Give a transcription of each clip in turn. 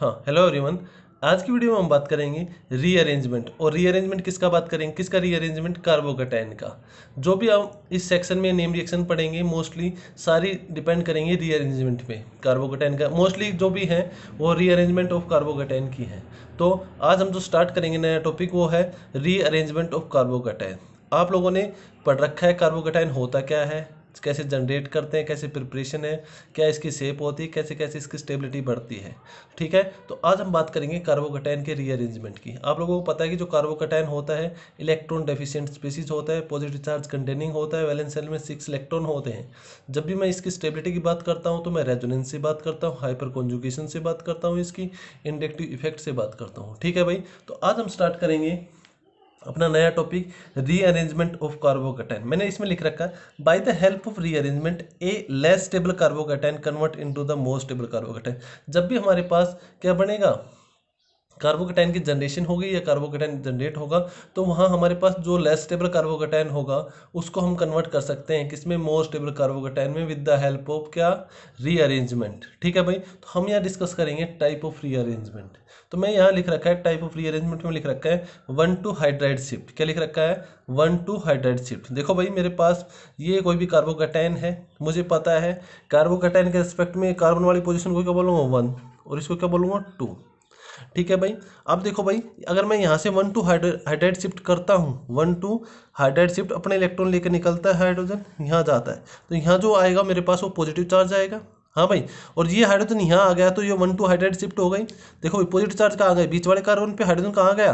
हाँ hello everyone आज की वीडियो में हम बात करेंगे रीअरेंजमेंट और रीअरेंजमेंट किसका बात करेंगे किसका रीअरेंजमेंट कार्बोगटाइन का जो भी हम इस सेक्शन में नेम रिएक्शन पढ़ेंगे मोस्टली सारी डिपेंड करेंगे रीअरेंजमेंट पे कार्बोकैटाइन का मोस्टली जो भी है वो रीअरेंजमेंट ऑफ कार्बोगटाइन की है तो आज हम जो स्टार्ट करेंगे नया टॉपिक वो है रीअरेंजमेंट ऑफ कार्बोकैटाइन आप लोगों ने पढ़ रखा है कार्बोगटाइन होता क्या है कैसे जनरेट करते हैं कैसे प्रिपरेशन है क्या इसकी शेप होती है कैसे कैसे इसकी स्टेबिलिटी बढ़ती है ठीक है तो आज हम बात करेंगे कार्बोकटैन के रीअरेंजमेंट की आप लोगों को पता है कि जो कार्बोकटैन होता है इलेक्ट्रॉन डेफिशिएंट स्पीसीज होता है पॉजिटिव चार्ज कंटेनिंग होता है वैलेंस सेल में सिक्स इलेक्ट्रॉन होते हैं जब भी मैं इसकी स्टेबिलिटी की बात करता हूँ तो मैं रेजोनेंस से बात करता हूँ हाइपर कॉन्जुगेशन से बात करता हूँ इसकी इंडक्टिव इफेक्ट से बात करता हूँ ठीक है भाई तो आज हम स्टार्ट करेंगे अपना नया टॉपिक रीअरेंजमेंट ऑफ कार्बोकैटायन मैंने इसमें लिख रखा by the help of rearrangement a less stable carbocation convert into the most stable carbocation जब भी हमारे पास क्या बनेगा कार्बोकेटाइन की जनरेशन होगी या कार्बोकेटाइन जनरेट होगा तो वहाँ हमारे पास जो लेस स्टेबल कार्बोकेटाइन होगा उसको हम कन्वर्ट कर सकते हैं किसमें मोर स्टेबल कार्बोकेटाइन में विद द हेल्प ऑफ क्या रीअरेंजमेंट ठीक है भाई तो हम यहाँ डिस्कस करेंगे टाइप ऑफ रीअरेंजमेंट तो मैं यहाँ लिख रखा है टाइप ऑफ रीअरेंजमेंट में लिख रखा है वन टू हाइड्राइड शिफ्ट क्या लिख रखा है वन टू हाइड्राइड शिफ्ट देखो भाई मेरे पास ये कोई भी कार्बोकेटाइन है मुझे पता है कार्बोकेटाइन के रिस्पेक्ट में कार्बन वाली पोजिशन को क्या बोलूँगा वन और इसको क्या बोलूँगा टू ठीक है भाई अब देखो भाई अगर मैं यहाँ से वन टू हाइड्राइड शिफ्ट करता हूँ वन टू हाइड्राइड शिफ्ट अपने इलेक्ट्रॉन लेकर निकलता है हाइड्रोजन यहाँ जाता है तो यहाँ जो आएगा मेरे पास वो पॉजिटिव चार्ज आएगा हाँ भाई और ये हाइड्रोजन यहाँ आ गया तो ये वन टू हाइड्राइड शिफ्ट हो गई देखो पॉजिटिव चार्ज कहाँ गए बीच वाले कार्बन पे हाइड्रोजन कहाँ गया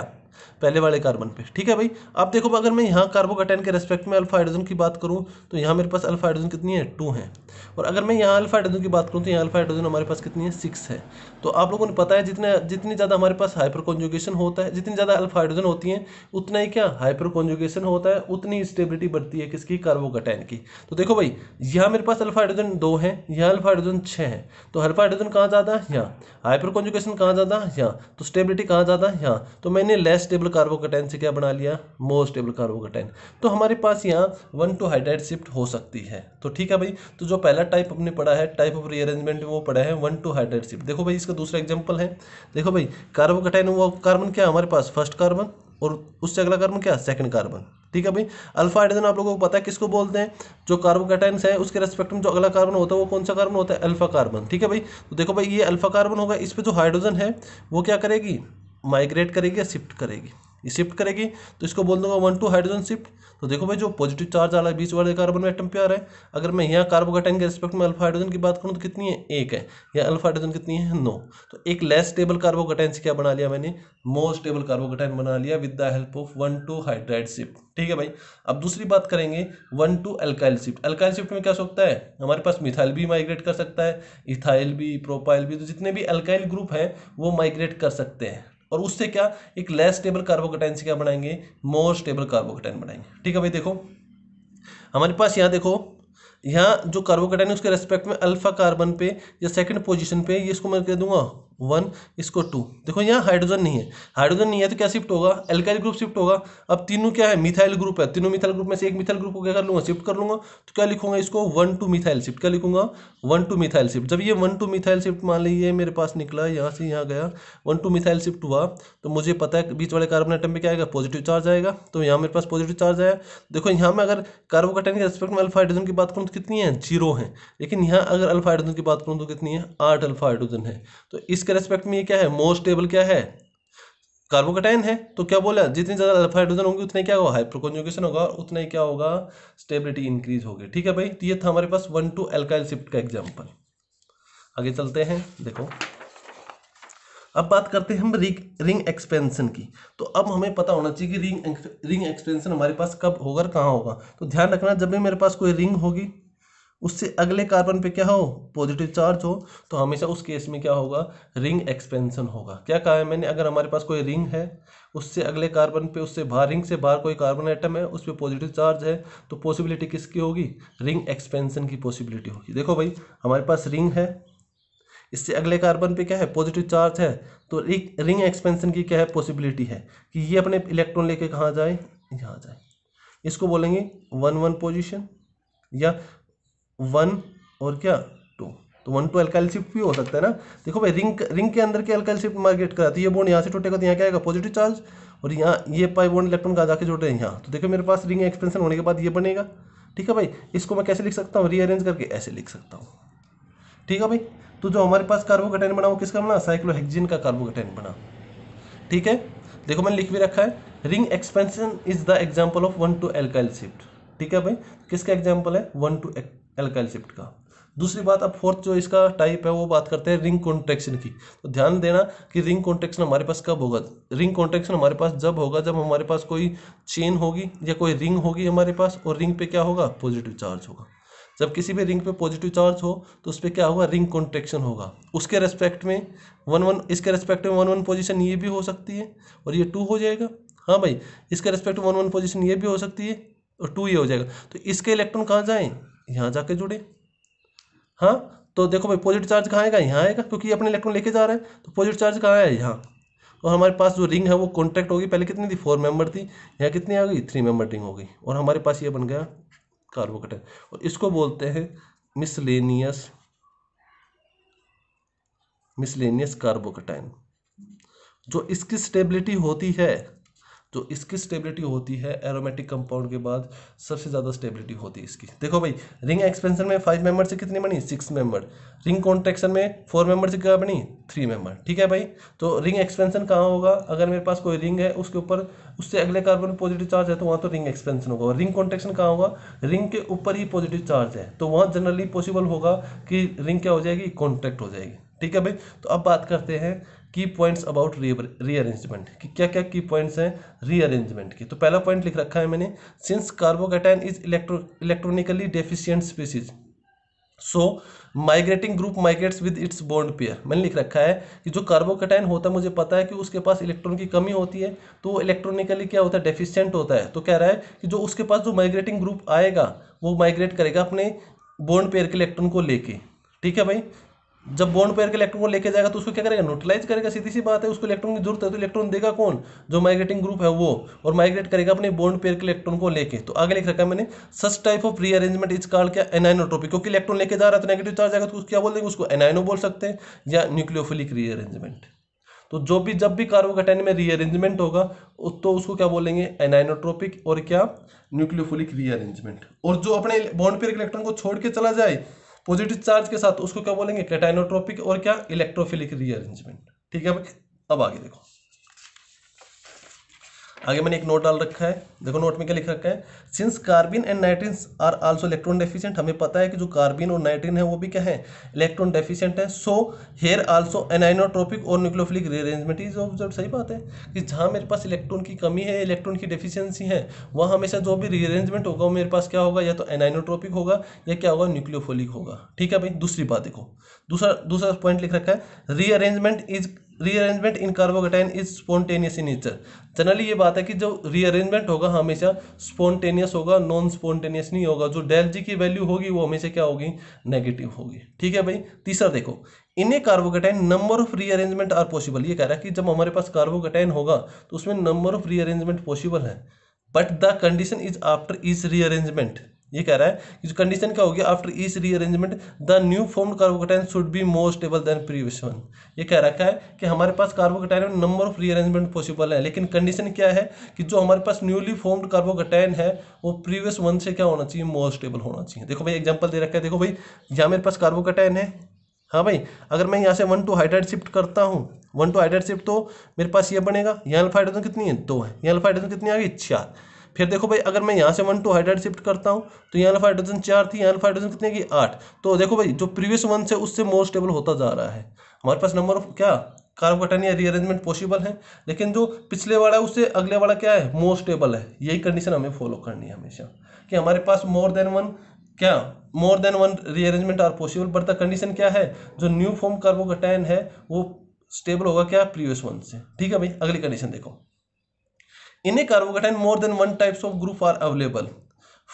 पहले वाले कार्बन पे ठीक है भाई अब देखो अगर मैं यहाँ कार्बोकटेन के रेस्पेक्ट में अल्फा हाइड्रोजन की बात करूँ तो यहाँ मेरे पास अल्फा हाइड्रोजन कितनी है टू है और अगर मैं यहाँ अल्फा हाइड्रोजन की बात करूँ तो यहाँ अल्फा हाइड्रोजन हमारे पास कितनी है सिक्स है तो आप लोगों ने पता है जितने जितनी ज़्यादा हमारे पास हाइपर कॉन्जुगेशन होता है जितनी ज़्यादा अल्फा हाइड्रोजन होती है उतना ही क्या हाइपर कॉन्जुगेशन होता है उतनी स्टेबिलिटी बढ़ती है किसकी कार्बोकटेन की तो देखो भाई यहाँ मेरे पास अल्फा हाइड्रोजन दो है यहाँ अल्फा हाइड्रोजन छः है तो अल्फा हाइड्रोजन कहाँ ज़्यादा है यहाँ हाइपर कॉन्जुगेशन कहाँ ज़्यादा है यहाँ तो स्टेबिलिटी कहाँ ज़्यादा है यहाँ तो मैंने लेस लेस स्टेबल कार्बोकटाइन से क्या बना लिया मोर स्टेबल कार्बोकटाइन तो हमारे पास यहाँ वन टू हाइड्राइड शिफ्ट हो सकती है तो ठीक है भाई तो जो पहला टाइप हमने पढ़ा है टाइप ऑफ रीअरेंजमेंट वो पढ़ा है वन टू हाइड्राइड शिफ्ट देखो भाई इसका दूसरा एग्जाम्पल है देखो भाई कार्बोकटाइन वो कार्बन क्या हमारे पास फर्स्ट कार्बन और उससे अगला कार्बन क्या सेकंड कार्बन ठीक है भाई अल्फा हाइड्रोजन आप लोगों को पता है किसको बोलते हैं जो कार्बोकैटाइंस है उसके रेस्पेक्ट में जो अगला कार्बन होता है वो कौन सा कार्बन होता है अल्फा कार्बन ठीक है भाई तो देखो भाई ये अल्फा कार्बन होगा इस पर जो हाइड्रोजन है वो क्या करेगी माइग्रेट करेगी या शिफ्ट करेगी शिफ्ट करेगी तो इसको बोल दूंगा वन टू हाइड्रोजन शिफ्ट तो देखो भाई जो पॉजिटिव चार्ज आ रहा है बीच वाले कार्बन एटम पे आ रहा है अगर मैं यहाँ कार्बोकैटाइन के रिस्पेक्ट में अल्फा हाइड्रोजन की बात करूँ तो कितनी है एक है या अल्फा हाइड्रोजन कितनी है नो तो एक लेस स्टेबल कार्बोकैटाइन से क्या बना लिया मैंने मोस्ट स्टेबल कार्बोकैटाइन बना लिया with the help of one two hydride shift ठीक है भाई अब दूसरी बात करेंगे one two alkyl shift alkyl shift में क्या सकता है हमारे पास मिथाइल भी माइग्रेट कर सकता है इथाइल भी प्रोपाइल भी तो जितने भी अल्काइल ग्रुप हैं वो माइग्रेट कर सकते हैं और उससे क्या एक लेस स्टेबल कार्बोकोटाइन से क्या बनाएंगे मोर स्टेबल कार्बोकटाइन बनाएंगे ठीक है भाई देखो हमारे पास यहाँ देखो यहाँ जो कार्बोकोटाइन है उसके रेस्पेक्ट में अल्फा कार्बन पे या सेकंड पोजीशन पे ये इसको मैं कह दूंगा वन इसको टू देखो यहाँ हाइड्रोजन नहीं है हाइड्रोजन नहीं है तो क्या शिफ्ट होगा एल्काइल ग्रुप शिफ्ट होगा अब तीनों क्या है मिथाइल ग्रुप है तीनों मिथाइल ग्रुप में से एक मिथाइल ग्रुप को क्या कर लूँगा शिफ्ट कर लूँगा तो क्या लिखूंगा इसको वन टू मिथाइल शिफ्ट क्या लिखूंगा वन टू मिथाइल शिफ्ट जब ये वन टू मिथाइल शिफ्ट मान लीजिए मेरे पास निकला यहाँ से यहाँ गया वन टू मिथाइल शिफ्ट हुआ तो मुझे पता है बीच वाले कार्बन आइटम में क्या आएगा पॉजिटिव चार्ज आएगा तो यहाँ मेरे पास पॉजिटिव चार्ज आया देखो यहाँ में अगर कार्बोकैटाइन के रेस्पेक्ट में अल्फाइड्रोजन की बात करूँ तो कितनी है जीरो है लेकिन यहाँ अगर अल्फाइड्रोजन की बात करूँ तो कितनी है आठ अल्फाइड्रोजन है तो इसका इसके रेस्पेक्ट में ये क्या है मोस्ट स्टेबल क्या है कार्बोकेटाइन है तो क्या बोला जितनी ज़्यादा अल्फा हाइड्रोजन होंगी उतना क्या होगा हाइप्रोकोजुकेशन होगा और उतना ही क्या होगा स्टेबिलिटी इंक्रीज होगी ठीक है भाई तो ये था हमारे पास वन टू एल्काइल शिफ्ट का एग्जाम्पल आगे चलते हैं देखो अब बात करते हैं हम रिंग रिंग एक्सपेंशन की तो अब हमें पता होना चाहिए कि रिंग रिंग एक्सपेंशन हमारे पास कब होगा और कहाँ होगा तो ध्यान रखना जब भी मेरे पास कोई रिंग होगी उससे अगले कार्बन पे क्या हो पॉजिटिव चार्ज हो तो हमेशा उस केस में क्या होगा रिंग एक्सपेंशन होगा क्या कहा है मैंने अगर हमारे पास कोई रिंग है उससे अगले कार्बन पे उससे बाहर रिंग से बाहर कोई कार्बन आइटम है उस पर पॉजिटिव चार्ज है तो पॉसिबिलिटी किसकी होगी रिंग एक्सपेंशन की पॉसिबिलिटी होगी देखो भाई हमारे पास रिंग है इससे अगले कार्बन पे क्या है पॉजिटिव चार्ज है तो रिंग एक्सपेंशन की क्या है पॉसिबिलिटी है कि ये अपने इलेक्ट्रॉन लेके कहाँ जाए यहाँ जाए इसको बोलेंगे वन वन पोजिशन या वन और क्या टू तो वन टू एल्काइल शिफ्ट भी हो सकता है ना देखो भाई रिंग रिंग के अंदर के एल्काइल शिफ्ट मार्केट कराती है ये बोन यहाँ से टूटेगा तो यहाँ क्या आएगा पॉजिटिव चार्ज और यहाँ ये पाई बोन इलेक्ट्रॉन का जाके जुड़ रहे हैं यहाँ तो देखो मेरे पास रिंग एक्सपेंशन होने के बाद ये बनेगा ठीक है भाई इसको मैं कैसे लिख सकता हूँ रीअरेंज करके ऐसे लिख सकता हूँ ठीक है भाई तो जो हमारे पास कार्बोकटेन बना वो किसका बना साइक्लोहेक्जिन का कार्बोकटेन बना ठीक है देखो मैंने लिख भी रखा है ring expansion is the example of one two alkyl shift ठीक है भाई किसका एग्जाम्पल है वन टू एल्काइल शिफ्ट का दूसरी बात अब फोर्थ जो इसका टाइप है वो बात करते हैं रिंग कॉन्ट्रेक्शन की तो ध्यान देना कि रिंग कॉन्ट्रेक्शन हमारे पास कब होगा रिंग कॉन्ट्रेक्शन हमारे पास जब होगा जब हमारे पास कोई चेन होगी या कोई रिंग होगी हमारे पास और रिंग पे क्या होगा पॉजिटिव चार्ज होगा जब किसी भी रिंग पे पॉजिटिव चार्ज हो तो उस पर क्या होगा रिंग कॉन्ट्रेक्शन होगा उसके रेस्पेक्ट में वन वन इसके रेस्पेक्ट में वन वन पोजिशन ये भी हो सकती है और ये टू हो जाएगा हाँ भाई इसके रेस्पेक्ट में वन वन पोजिशन ये भी हो सकती है और टू ये हो जाएगा तो इसके इलेक्ट्रॉन कहाँ जाएँ यहाँ जाके जुड़े हाँ तो देखो भाई पॉजिटिव चार्ज कहाँ आएगा यहाँ आएगा क्योंकि अपने इलेक्ट्रॉन लेके जा रहे हैं तो पॉजिटिव चार्ज कहाँ आया यहाँ और तो हमारे पास जो रिंग है वो कॉन्टैक्ट होगी पहले कितनी थी फोर मेंबर थी यहाँ कितनी आ गई थ्री मेंबर रिंग हो गई और हमारे पास ये बन गया कार्बोकटन और इसको बोलते हैं मिसलेनियस मिसलेनियस कार्बोकटाइन जो इसकी स्टेबिलिटी होती है जो तो इसकी स्टेबिलिटी होती है एरोमेटिक कंपाउंड के बाद सबसे ज़्यादा स्टेबिलिटी होती है इसकी देखो भाई रिंग एक्सपेंशन में फाइव मेंबर से कितनी बनी सिक्स मेंबर रिंग कॉन्ट्रेक्शन में फोर मेंबर से क्या बनी थ्री मेंबर ठीक है भाई तो रिंग एक्सपेंशन कहाँ होगा अगर मेरे पास कोई रिंग है उसके ऊपर उससे अगले कार्बन पॉजिटिव चार्ज है तो वहाँ तो रिंग एक्सपेंशन होगा और रिंग कॉन्ट्रेक्शन कहाँ होगा रिंग के ऊपर ही पॉजिटिव चार्ज है तो वहाँ जनरली पॉसिबल होगा कि रिंग क्या हो जाएगी कॉन्ट्रैक्ट हो जाएगी ठीक है भाई तो अब बात करते हैं की पॉइंट्स अबाउट रीअरेंजमेंट कि क्या क्या की पॉइंट्स हैं रीअरेंजमेंट की तो पहला पॉइंट लिख रखा है मैंने since carbocation is electro electronically deficient species so migrating group migrates with its bond pair मैंने लिख रखा है कि जो कार्बोकेटाइन होता है मुझे पता है कि उसके पास इलेक्ट्रॉन की कमी होती है तो वो इलेक्ट्रॉनिकली क्या होता है डेफिशियंट होता है तो कह रहा है कि जो उसके पास जो माइग्रेटिंग ग्रुप आएगा वो माइग्रेट करेगा अपने बॉन्ड पेयर के इलेक्ट्रॉन को लेके ठीक है भाई जब बॉन्ड पेयर के इलेक्ट्रॉन को लेके जाएगा तो उसको क्या करेगा न्यूट्रलाइज करेगा सीधी सी बात है उसको इलेक्ट्रॉन की जरूरत है तो इलेक्ट्रॉन देगा कौन जो माइग्रेटिंग ग्रुप है वो और माइग्रेट करेगा अपने बॉन्ड पेयर के इलेक्ट्रॉन को लेके तो आगे लिख रखा है मैंने such type of rearrangement is called क्या एनाइनोट्रोपिक क्योंकि इलेक्ट्रॉन लेके जा रहा है तो नेगेटिव चार्ज आएगा तो क्या बोल देंगे उसको एनाइनो बोल सकते हैं या न्यूक्लियोफिलिक रीअरेंजमेंट तो जो भी जब भी कार्बोकैटाइन में रीअरेंजमेंट होगा तो उसको क्या बोलेंगे एनाइनोट्रोपिक और क्या न्यूक्लियोफिलिक रीअरेंजमेंट और जो अपने बॉन्ड पेयर इलेक्ट्रॉन को छोड़ के चला जाए पॉजिटिव चार्ज के साथ उसको क्या बोलेंगे कैटाइनोट्रोपिक और क्या इलेक्ट्रोफिलिक रीअरेंजमेंट ठीक है अब आगे देखो आगे मैंने एक नोट डाल रखा है देखो नोट में क्या लिख रखा है since carbene and nitrene are also electron deficient हमें पता है कि जो कार्बिन और नाइट्रीन है वो भी क्या है इलेक्ट्रॉन डेफिशिएंट है सो हेयर आल्सो एनाइनोट्रोपिक और न्यूक्लोफिलिक रीअरेंजमेंट इज ऑब्जर्व सही बात है कि जहाँ मेरे पास इलेक्ट्रॉन की कमी है इलेक्ट्रॉन की डेफिशियंसी है वहाँ हमेशा जो भी रीअरेंजमेंट होगा वो मेरे पास क्या होगा या तो एनाइनोट्रोपिक होगा या क्या होगा न्यूक्लियोफोलिक होगा ठीक है भाई दूसरी बात देखो दूसरा दूसरा पॉइंट लिख रखा है rearrangement is rearrangement in carbocation is spontaneous in nature generally ये बात है कि जो रीअरेंजमेंट होगा हमेशा स्पॉन्टेनियस होगा नॉन स्पॉन्टेनियस नहीं होगा जो डेल जी की वैल्यू होगी वो हमेशा क्या होगी नेगेटिव होगी ठीक है भाई तीसरा देखो in a carbocation number of rearrangement are possible ये कह रहा है कि जब हमारे पास कार्बोकेटाइन होगा तो उसमें नंबर ऑफ रीअरेंजमेंट पॉसिबल है but the condition is after is rearrangement ये कह रहा है कि कंडीशन क्या होगी after each rearrangement the new form carbocation should be more stable than previous one ये कह रखा है कि हमारे पास कार्बोकटाइन में नंबर ऑफ रीअरेंजमेंट पॉसिबल है लेकिन कंडीशन क्या है कि जो हमारे पास न्यूली फॉर्म्ड कार्बोकटाइन है वो प्रीवियस वन से क्या होना चाहिए मोर स्टेबल होना चाहिए देखो भाई एग्जाम्पल दे रखा है देखो भाई यहाँ मेरे पास कार्बोकटाइन है हाँ भाई अगर मैं यहाँ से वन टू हाइड्रेट शिफ्ट करता हूँ वन टू हाइड्रेट शिफ्ट तो मेरे पास ये बनेगा यहाँ अल्फा हाइड्रोजन कितनी है दो है यहाँ अल्फा हाइड्रोजन कितनी आ गई चार फिर देखो भाई अगर मैं यहाँ से वन टू हाइड्राइड शिफ्ट करता हूँ तो यहाँ अल्फा हाइड्रोजन चार थी यहाँ अल्फा हाइड्रोजन कितने की आठ तो देखो भाई जो प्रीवियस वन से उससे मोर स्टेबल होता जा रहा है हमारे पास नंबर ऑफ क्या कार्ब कटन या रीअरेंजमेंट पॉसिबल है लेकिन जो पिछले वाला है उससे अगले वाला क्या है मोर स्टेबल है यही कंडीशन हमें फॉलो करनी है हमेशा कि हमारे पास मोर देन वन क्या more than one rearrangement are possible but the condition क्या है जो न्यू फॉर्म कार्बोकटाइन है वो स्टेबल होगा क्या प्रीवियस वन से ठीक है भाई अगली कंडीशन देखो in a carbocation, more than one types of group are available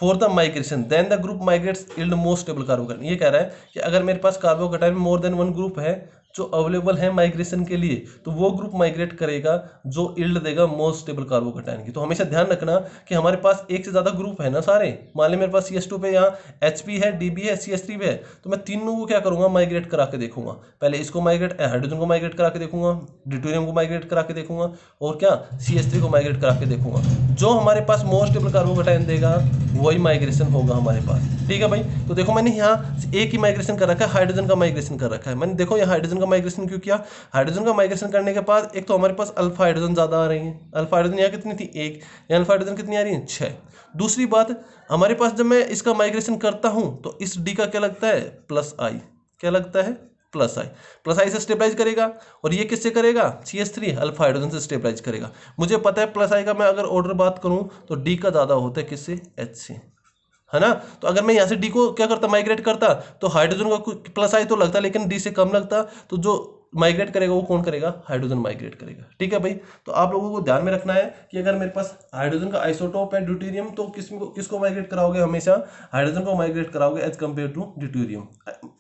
for the migration then the group migrates yield most stable carbocation ये कह रहा है कि अगर मेरे पास carbocation more than one group है जो अवेलेबल है माइग्रेशन के लिए तो वो ग्रुप माइग्रेट करेगा जो इल्ड देगा मोस्ट स्टेबल कार्बोकटाइन की तो हमेशा ध्यान रखना कि हमारे पास एक से ज़्यादा ग्रुप है ना सारे मान लिया मेरे पास सी एस टू पे यहाँ एच पी है डी बी है सी एस थ्री पे है तो मैं तीनों को क्या करूँगा माइग्रेट करा के देखूंगा पहले इसको माइग्रेट हाइड्रोजन को माइग्रेट करा के देखूंगा डिटोरियम को माइग्रेट करा के देखूंगा और क्या सी एस थ्री को माइग्रेट करा के देखूंगा जो हमारे पास मोस्ट स्टेबल कार्बोकटाइन देगा वही माइग्रेशन होगा हमारे पास ठीक है भाई तो देखो मैंने यहाँ एक ही माइग्रेशन कर रखा है हाइड्रोजन का माइग्रेशन कर रखा है मैंने देखो यहाँ हाइड्रोजन का माइग्रेशन क्यों किया हाइड्रोजन का माइग्रेशन करने के बाद एक तो हमारे पास अल्फा हाइड्रोजन ज़्यादा आ रही है अल्फा हाइड्रोजन यहाँ कितनी थी एक या अल्फा हाइड्रोजन कितनी आ रही है छः दूसरी बात हमारे पास जब मैं इसका माइग्रेशन करता हूँ तो इस डी का क्या लगता है प्लस आई क्या लगता है प्लस आई प्लस आई से स्टेबलाइज करेगा और ये किससे करेगा C S three alpha hydrogen से स्टेबलाइज करेगा मुझे पता है प्लस आई का मैं अगर ऑर्डर बात करूँ तो डी का ज़्यादा होता है किससे एच से है ना तो अगर मैं यहाँ से डी को क्या करता माइग्रेट करता तो हाइड्रोजन का प्लस आई तो लगता लेकिन डी से कम लगता तो जो माइग्रेट करेगा वो कौन करेगा हाइड्रोजन माइग्रेट करेगा ठीक है भाई तो आप लोगों को ध्यान में रखना है कि अगर मेरे पास हाइड्रोजन का आइसोटोप है ड्यूटेरियम तो किस किसको माइग्रेट कराओगे हमेशा हाइड्रोजन को माइग्रेट कराओगे एज कम्पेयर टू ड्यूटेरियम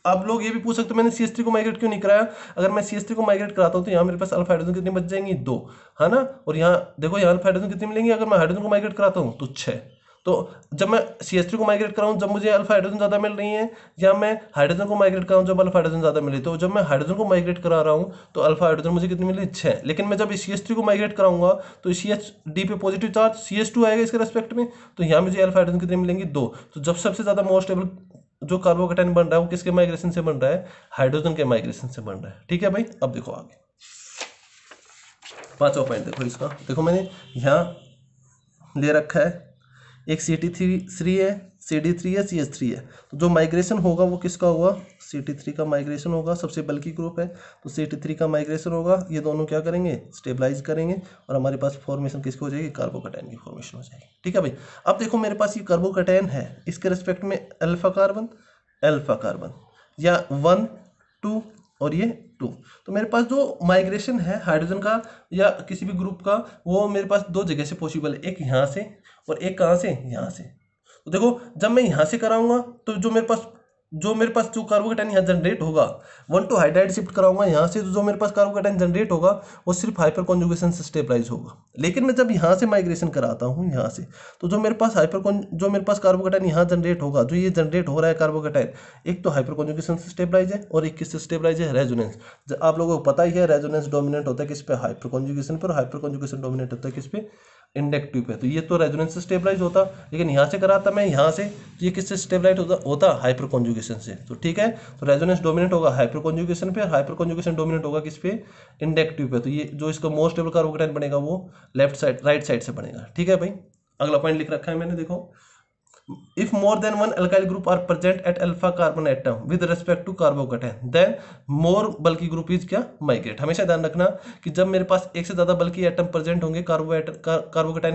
आप लोग ये भी पूछ सकते हो मैंने सी को माइग्रेट क्यों नहीं कराया अगर मैं सी को माइग्रेट कराता हूँ तो यहाँ मेरे पास अल्फा हाइड्रोजन कितनी बच जाएंगी दो है ना और यहाँ देखो यहाँ अल्फा हाइड्रोजन कितनी मिलेंगी अगर मैं हाइड्रोजन को माइग्रेट कराता हूँ तो छः तो जब मैं सी एस थ्री को माइग्रेट कर रहा हूँ जब मुझे अल्फा हाइड्रोजन ज़्यादा मिल रही है या मैं हाइड्रोजन को माइग्रेट कर रहा हूँ जब अल्फा हाइड्रोजन ज़्यादा मिली तो जब मैं हाइड्रोजन को माइग्रेट करा रहा हूँ तो अल्फा हाइड्रोजन मुझे कितनी मिली छः लेकिन मैं जब सी एस थ्री को माइग्रेट कराऊंगा तो सी एच डी पे positive charge C S two आएगा इसके रेस्पेक्ट में तो यहाँ मुझे अल्फा हाइड्रोजन कितनी मिलेंगी दो तो जब सबसे ज़्यादा मोस्ट एबल जो कार्बोकैटाइन बन रहा है वो किसके माइग्रेशन से बन रहा है हाइड्रोजन के माइग्रेशन से बन रहा है ठीक है भाई अब देखो आगे पांचवा पॉइंट देखो इसका देखो मैंने यहाँ ले रखा है एक सी टी थ्री थ्री है सी डी थ्री है सी एस थ्री है तो जो माइग्रेशन होगा वो किसका होगा सी टी थ्री का माइग्रेशन होगा सबसे बल्कि ग्रुप है तो सी टी थ्री का माइग्रेशन होगा ये दोनों क्या करेंगे स्टेबलाइज करेंगे और हमारे पास फॉर्मेशन किसकी हो जाएगी कार्बोकटैन की फॉर्मेशन हो जाएगी ठीक है भाई अब देखो मेरे पास ये कार्बोकटैन है इसके रिस्पेक्ट में अल्फा कार्बन अल्फा कार्बन या वन टू और ये टू तो मेरे पास जो माइग्रेशन है हाइड्रोजन का या किसी भी ग्रुप का वो मेरे पास दो जगह से पॉसिबल है एक यहाँ से और एक कहाँ से यहाँ से तो देखो जब मैं यहाँ से कराऊंगा तो जो मेरे पास जो मेरे पास जो कार्बोकेटाइन यहाँ जनरेट होगा वन टू हाइड्राइड शिफ्ट कराऊंगा यहाँ से तो जो मेरे पास कार्बोकेटाइन जनरेट होगा वो सिर्फ हाइपर कॉन्जुगेशन से स्टेबलाइज होगा लेकिन मैं जब यहाँ से माइग्रेशन कराता हूँ यहाँ से तो जो मेरे पास हाइपर जो मेरे पास कार्बोकेटाइन यहाँ जनरेट होगा जो ये जनरेट हो रहा है कार्बोकेटाइन एक तो हाइपर कॉन्जुगेशन से स्टेबलाइज है और एक किससे स्टेबलाइज है रेजोनेंस आप लोगों को पता ही है रेजोनेंस डोमिनेट होता है किस पे हाइपर कॉन्जुगेशन पर हाइपर कॉन्जुगेशन डोमिनेट होता है किस पे इंडक्टिव पे तो ये तो रेजोनेंस से स्टेबलाइज होता लेकिन यहाँ से कराता मैं यहाँ से तो ये किससे स्टेबलाइज होता होता हाइपर कॉन्जुगेशन से तो ठीक है तो रेजोनेंस डोमिनेट होगा हाइपर कॉन्जुगेशन पे और हाइपर कॉन्जुगेशन डोमिनेट होगा किस पे इंडक्टिव पे तो ये जो इसका मोस्ट स्टेबल कार्बोकेटाइन बनेगा वो लेफ्ट साइड राइट साइड से बनेगा ठीक है भाई अगला पॉइंट लिख रखा है मैंने देखो if more than one alkyl group are present at alpha carbon atom with respect to carbocation than more bulky group is क्या माइग्रेट हमेशा ध्यान रखना कि जब मेरे पास एक से ज़्यादा बल्कि एटम प्रेजेंट होंगे कार,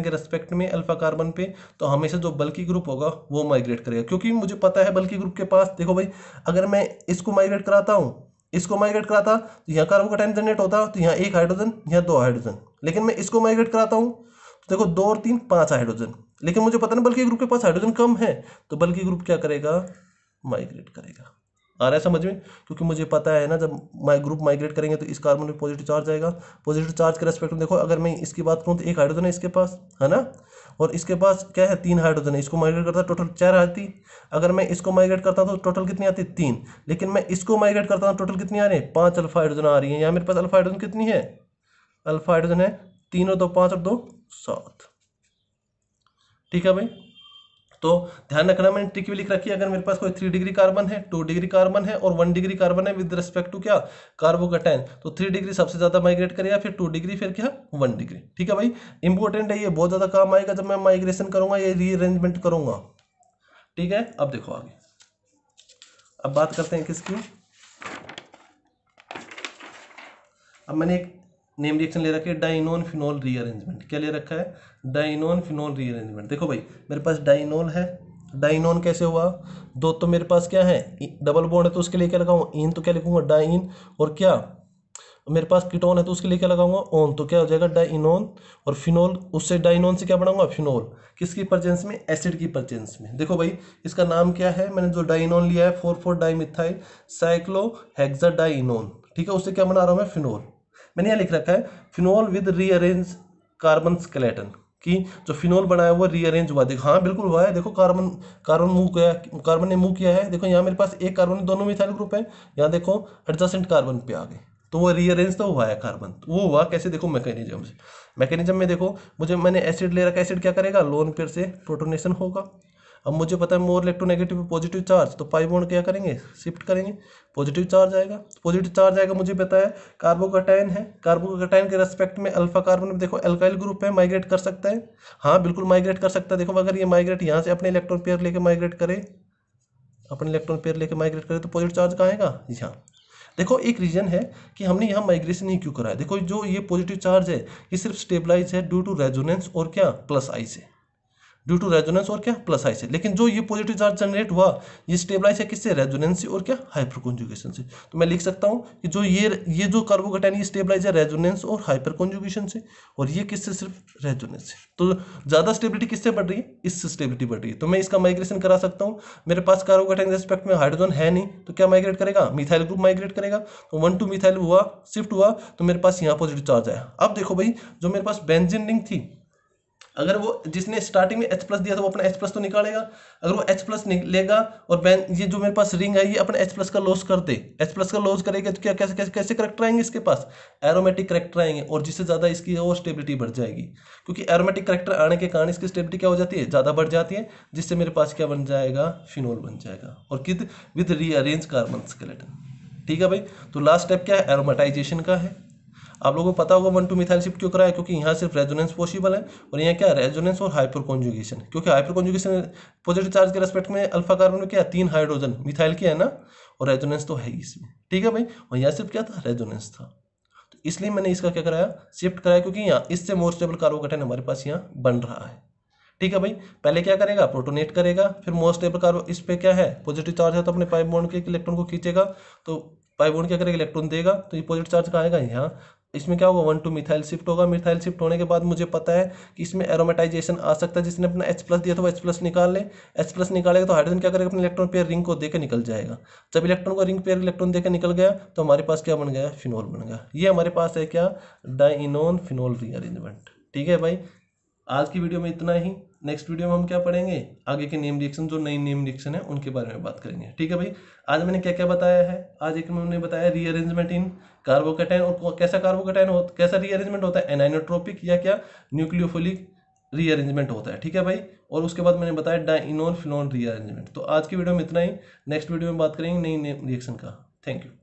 के रेस्पेक्ट में अल्फा कार्बन पे तो हमेशा जो बल्कि ग्रुप होगा वो माइग्रेट करेगा क्योंकि मुझे पता है बल्कि ग्रुप के पास देखो भाई अगर मैं इसको माइग्रेट कराता हूँ इसको माइग्रेट कराता तो यहाँ कार्बोकेटाइन जनरेट होता तो यहाँ एक हाइड्रोजन यहाँ दो हाइड्रोजन लेकिन मैं इसको माइग्रेट कराता हूँ देखो दो और तीन पांच हाइड्रोजन लेकिन मुझे पता ना बल्कि ग्रुप के पास हाइड्रोजन कम है तो बल्कि ग्रुप क्या करेगा माइग्रेट करेगा आ रहा है समझ में क्योंकि मुझे पता है ना जब माइ ग्रुप माइग्रेट करेंगे तो इस कार्बन में पॉजिटिव चार्ज आएगा पॉजिटिव चार्ज के रेस्पेक्ट में देखो अगर मैं इसकी बात करूँ तो एक हाइड्रोजन है इसके पास है ना और इसके पास क्या है तीन हाइड्रोजन है इसको माइग्रेट करता टोटल चार आती अगर मैं इसको माइग्रेट करता तो टोटल कितनी आती तीन लेकिन मैं इसको माइग्रेट करता हूँ टोटल तो कितनी आ रही है पाँच अल्फा हाइड्रोजन आ रही है यहाँ मेरे पास अल्फा हाइड्रोजन कितनी है अल्फा हाइड्रोजन है तीन और दो पाँच और दो सात ठीक है भाई तो ध्यान रखना मैंने ट्रिक भी लिख रखी है अगर मेरे पास कोई थ्री डिग्री कार्बन है टू डिग्री कार्बन है और वन डिग्री कार्बन है विद रिस्पेक्ट टू क्या कार्बोकटैन तो थ्री डिग्री सबसे ज़्यादा माइग्रेट करेगा फिर टू डिग्री फिर क्या वन डिग्री ठीक है भाई इंपॉर्टेंट है ये बहुत ज़्यादा काम आएगा जब मैं माइग्रेशन करूंगा ये रीअरेंजमेंट करूंगा ठीक है अब देखो आगे अब बात करते हैं किसकी अब मैंने एक नेम रिएक्शन ले रखे डाइनोन फिनोल रीअरेंजमेंट क्या ले रखा है डाइनोन फिनोल रीअरेंजमेंट देखो भाई मेरे पास डाइनोल है डाइनोन कैसे हुआ दो तो मेरे पास क्या है डबल बोर्ड है तो उसके लिए क्या लगाऊंगा इन तो क्या लिखूंगा डाइन और क्या मेरे पास किटोन है तो उसके लिए क्या लगाऊंगा ओन तो क्या हो जाएगा डाइनोन और फिनोल उससे डाइनोन से क्या बनाऊंगा फिनोल किसकी परचेंस में एसिड की परचेंस में देखो भाई इसका नाम क्या है मैंने जो डाइनोन लिया है four four dimethyl cyclohexadienone ठीक है उससे क्या बना रहा हूँ मैं फिनोल मैंने यहाँ लिख रखा है phenol with rearrange carbon skeleton कि जो फिनॉल बनाया हुआ रीअरेंज हुआ देखो हाँ बिल्कुल हुआ है देखो कार्बन कार्बन मूव किया कार्बन ने मूव किया है देखो यहाँ मेरे पास एक कार्बन दोनों मिथाइल ग्रुप है यहाँ देखो एडजस्टेंट कार्बन पे आ गए तो वो रीअरेंज तो हुआ है कार्बन तो वो हुआ कैसे देखो मैकेनिज्म से मैकेनिज्म में देखो मुझे मैंने एसिड ले रखा एसिड क्या करेगा लोन पेयर से प्रोटोनेशन होगा अब मुझे पता है मोर इलेक्ट्रोनेगेटिव पॉजिटिव चार्ज तो पाई बोन क्या करेंगे शिफ्ट करेंगे पॉजिटिव चार्ज आएगा पॉजिटिव चार्ज आएगा मुझे पता है कार्बोकाटाइन है कार्बोकाटाइन के रेस्पेक्ट में अल्फा कार्बन में देखो एल्काइल ग्रुप है माइग्रेट कर सकता है हाँ बिल्कुल माइग्रेट कर सकता है देखो अगर ये माइग्रेट यहाँ से अपने इलेक्ट्रॉन पेयर लेके माइग्रेट करे अपने इलेक्ट्रॉन पेयर लेके माइग्रेट करे तो पॉजिटिव चार्ज कहाँ आएगा यहाँ देखो एक रीज़न है कि हमने यहाँ माइग्रेशन ही क्यों कराया देखो जो ये पॉजिटिव चार्ज है ये सिर्फ स्टेबलाइज है ड्यू टू रेजोनेंस और क्या प्लस आई से ड्यू टू रेजोनेंस और क्या प्लस आई से लेकिन जो ये पॉजिटिव चार्ज जनरेट हुआ ये स्टेबलाइज है किससे रेजोनेंस से और क्या हाइपर कॉन्जुगेशन से तो मैं लिख सकता हूँ कि जो ये ये जो कार्बोकटाइन ये स्टेबलाइज है रेजोनेंस और हाइपर कॉन्जुगेशन से और ये किससे सिर्फ रेजोनेंस से तो ज़्यादा स्टेबिलिटी किससे बढ़ रही है इससे स्टेबिलिटी बढ़ रही है तो मैं इसका माइग्रेशन करा सकता हूँ मेरे पास कार्बोकटाइन रेस्पेक्ट में हाइड्रोजन है नहीं तो क्या माइग्रेट करेगा मिथाइल ग्रुप माइग्रेट करेगा तो वन टू मिथाइल हुआ शिफ्ट हुआ तो मेरे पास यहाँ पॉजिटिव चार्ज आया अब देखो भाई जो मेरे पास बेंजिन रिंग थी अगर वो जिसने स्टार्टिंग में एच प्लस दिया था तो वो अपना एच प्लस तो निकालेगा अगर वो एच प्लस निकलेगा और बैन ये जो मेरे पास रिंग है ये अपना एच प्लस का लॉस कर दे एच प्लस का लॉस करेगा तो क्या कैसे कैसे कैसे करेक्टर आएंगे इसके पास एरोमेटिक करेक्टर आएंगे और जिससे ज़्यादा इसकी और स्टेबिलिटी बढ़ जाएगी क्योंकि एरोमेटिक करेक्टर आने के कारण इसकी स्टेबिलिटी क्या हो जाती है ज़्यादा बढ़ जाती है जिससे मेरे पास क्या बन जाएगा फिनोल बन जाएगा और किद विद रीअरेंज कार्बन स्केलेटन ठीक है भाई तो लास्ट स्टेप क्या है एरोमेटाइजेशन का है आप लोगों को पता होगा वन टू मिथाइल शिफ्ट क्यों कराया क्योंकि यहाँ सिर्फ रेजोनेंस पॉसिबल है और यहाँ क्या रेजोनेंस और हाइपर कॉन्जुगेशन क्योंकि हाइपर कॉन्जुगेशन पॉजिटिव चार्ज के रेस्पेक्ट में अल्फा कार्बन में क्या तीन हाइड्रोजन मिथाइल के है ना और रेजोनेंस तो है ही इसमें ठीक है भाई और यहाँ सिर्फ क्या था रेजोनेंस था तो इसलिए मैंने इसका क्या कराया शिफ्ट कराया क्योंकि यहाँ इससे मोर स्टेबल कार्बोकैटायन हमारे पास यहाँ बन रहा है ठीक है भाई पहले क्या करेगा प्रोटोनेट करेगा फिर मोस्ट स्टेबल कार्बो इस पर क्या है पॉजिटिव चार्ज है तो अपने पाइप बॉन्ड के इलेक्ट्रॉन को खींचेगा तो पाइप बॉन्ड क्या करेगा इलेक्ट्रॉन देगा तो ये पॉजिटिव चार्ज कहाँ आएगा यहाँ इसमें क्या होगा वन टू मिथाइल शिफ्ट होगा मिथाइल शिफ्ट होने के बाद मुझे पता है कि इसमें एरोमेटाइजेशन आ सकता है जिसने अपना एच प्लस दिया था वो एच प्लस निकाल ले एच प्लस निकालेगा तो हाइड्रोजन क्या करेगा अपने इलेक्ट्रॉन पेयर रिंग को देकर निकल जाएगा जब इलेक्ट्रॉन को रिंग पेयर इलेक्ट्रॉन देकर निकल गया तो हमारे पास क्या बन गया फिनोल बन गया ये हमारे पास है क्या डाइनोन फिनोल रीअरेंजमेंट ठीक है भाई आज की वीडियो में इतना ही नेक्स्ट वीडियो में हम क्या पढ़ेंगे आगे के नेम रिएक्शन जो नई नेम रिएक्शन है उनके बारे में बात करेंगे ठीक है भाई आज मैंने क्या क्या बताया है आज एक मैंने बताया रीअरेंजमेंट इन कार्बोकेटाइन और कैसा कार्बोकेटाइन हो कैसा रीअरेंजमेंट होता है एनाइनोट्रोपिक या क्या न्यूक्लियोफोलिक रीअरेंजमेंट होता है ठीक है भाई और उसके बाद मैंने बताया डाइनोन फिलोन रीअरेंजमेंट तो आज की वीडियो में इतना ही नेक्स्ट वीडियो में बात करेंगे नई नेम रिएक्शन का थैंक यू